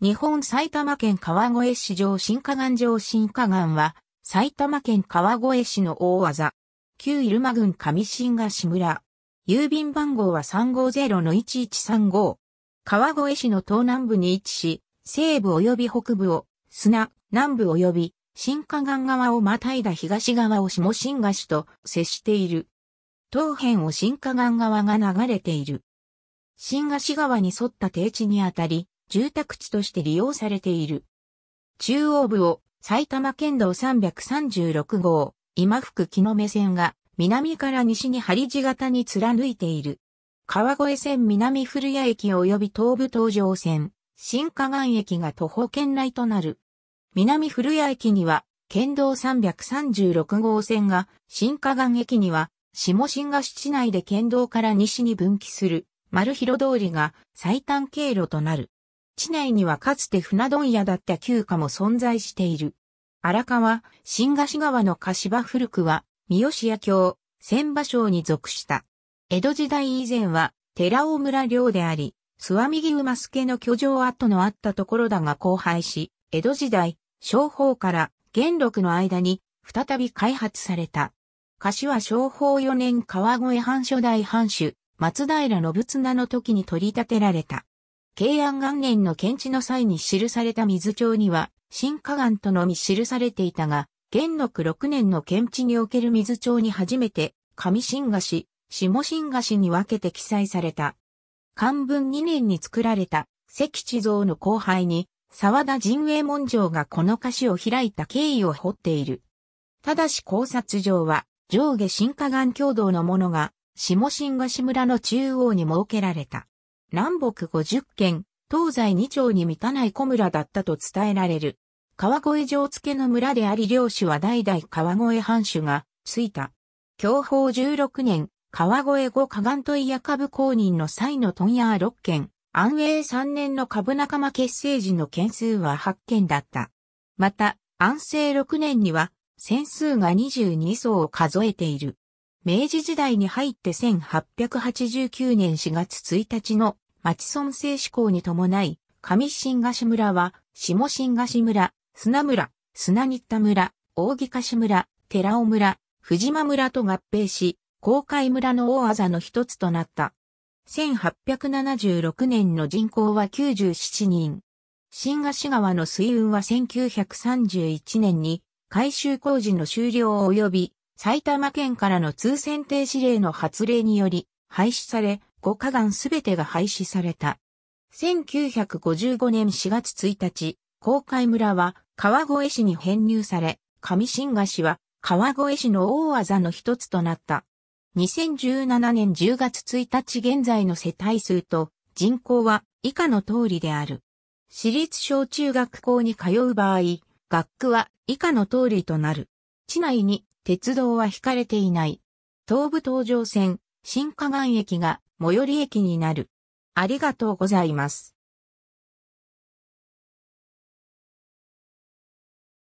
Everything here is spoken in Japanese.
日本埼玉県川越市上新河岸上新河岸は、埼玉県川越市の大技。旧入間郡上新河市村。郵便番号は350-1135。川越市の東南部に位置し、西部及び北部を、砂、南部及び、新河岸側をまたいだ東側を下新河市と接している。東辺を新河岸側が流れている。新河市側に沿った低地にあたり、住宅地として利用されている。中央部を埼玉県道336号、今福木の目線が南から西に張地型に貫いている。川越線南古谷駅及び東武東上線、新河岸駅が徒歩圏内となる。南古谷駅には、県道336号線が、新河岸駅には、下新河市内で県道から西に分岐する、丸広通りが最短経路となる。地内にはかつて船問屋だった旧家も存在している。荒川、新河子川の柏古くは、三好屋京、千場省に属した。江戸時代以前は、寺尾村領であり、諏訪右馬助の居城跡のあったところだが荒廃し、江戸時代、商法から元禄の間に再び開発された。柏は商法4年川越藩初代藩主、松平信綱の時に取り立てられた。慶安元年の検知の際に記された水帳には、新河岸とのみ記されていたが、元禄6年の検地における水帳に初めて、上新河市、下新河市に分けて記載された。漢文2年に作られた、関地蔵の後輩に、沢田陣営門城がこの歌詞を開いた経緯を掘っている。ただし考察上は、上下新河岸共同のものが、下新河市村の中央に設けられた。南北50県、東西2町に満たない小村だったと伝えられる。川越城付の村であり領主は代々川越藩主がついた。享保16年、川越後河岸問伊株公認の際の問屋6件、安永3年の株仲間結成時の件数は8件だった。また、安政6年には、戦数が22層を数えている。明治時代に入って1889年4月1日の町村制施行に伴い、上新菓子村は、下新菓子村、砂村、砂新田村、大木菓子村、寺尾村、藤間村と合併し、公海村の大技の一つとなった。1876年の人口は97人。新菓子川の水運は1931年に改修工事の終了及び埼玉県からの通選定指令の発令により廃止され、5カ岸すべてが廃止された。1955年4月1日、公海村は川越市に編入され、上新賀市は川越市の大技の一つとなった。2017年10月1日現在の世帯数と人口は以下の通りである。私立小中学校に通う場合、学区は以下の通りとなる。地内に鉄道は引かれていない。東武東上線、新河岸駅が最寄り駅になる。ありがとうございます。